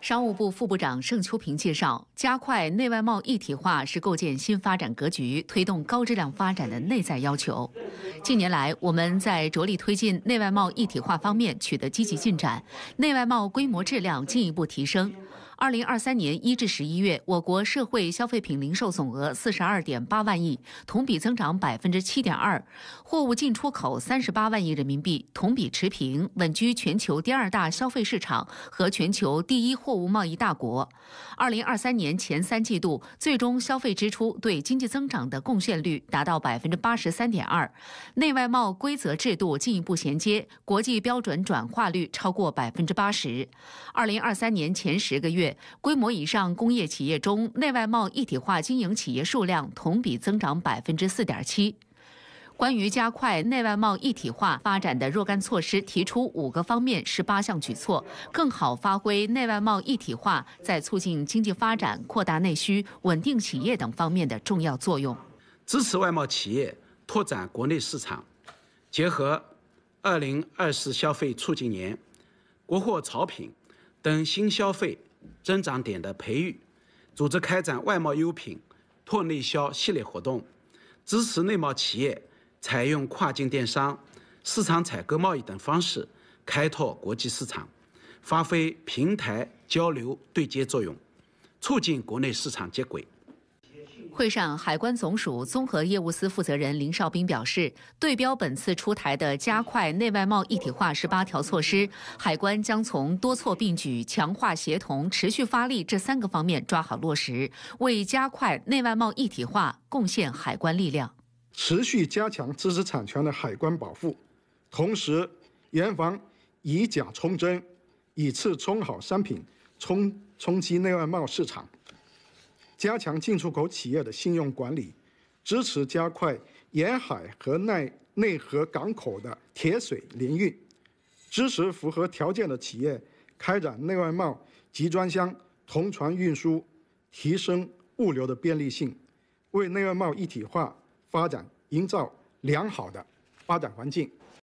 商务部副部长盛秋平介绍，加快内外贸一体化是构建新发展格局、推动高质量发展的内在要求。近年来，我们在着力推进内外贸一体化方面取得积极进展，内外贸规模质量进一步提升。二零二三年一至十一月，我国社会消费品零售总额四十二点八万亿，同比增长百分之七点二；货物进出口三十八万亿人民币，同比持平，稳居全球第二大消费市场和全球第一货物贸易大国。二零二三年前三季度，最终消费支出对经济增长的贡献率达到百分之八十三点二，内外贸规则制度进一步衔接，国际标准转化率超过百分之八十。二零二三年前十个月。规模以上工业企业中，内外贸一体化经营企业数量同比增长百分之四点七。关于加快内外贸一体化发展的若干措施，提出五个方面十八项举措，更好发挥内外贸一体化在促进经济发展、扩大内需、稳定企业等方面的重要作用。支持外贸企业拓展国内市场，结合“二零二四消费促进年”，国货潮品。等新消费增长点的培育，组织开展外贸优品拓内销系列活动，支持内贸企业采用跨境电商、市场采购贸易等方式开拓国际市场，发挥平台交流对接作用，促进国内市场接轨。会上，海关总署综合业务司负责人林少斌表示，对标本次出台的加快内外贸一体化十八条措施，海关将从多措并举、强化协同、持续发力这三个方面抓好落实，为加快内外贸一体化贡献海关力量。持续加强知识产权的海关保护，同时严防以假充真、以次充好商品冲冲击内外贸市场。加强进出口企业的信用管理，支持加快沿海和内内河港口的铁水联运，支持符合条件的企业开展内外贸集装箱同船运输，提升物流的便利性，为内外贸一体化发展营造良好的发展环境。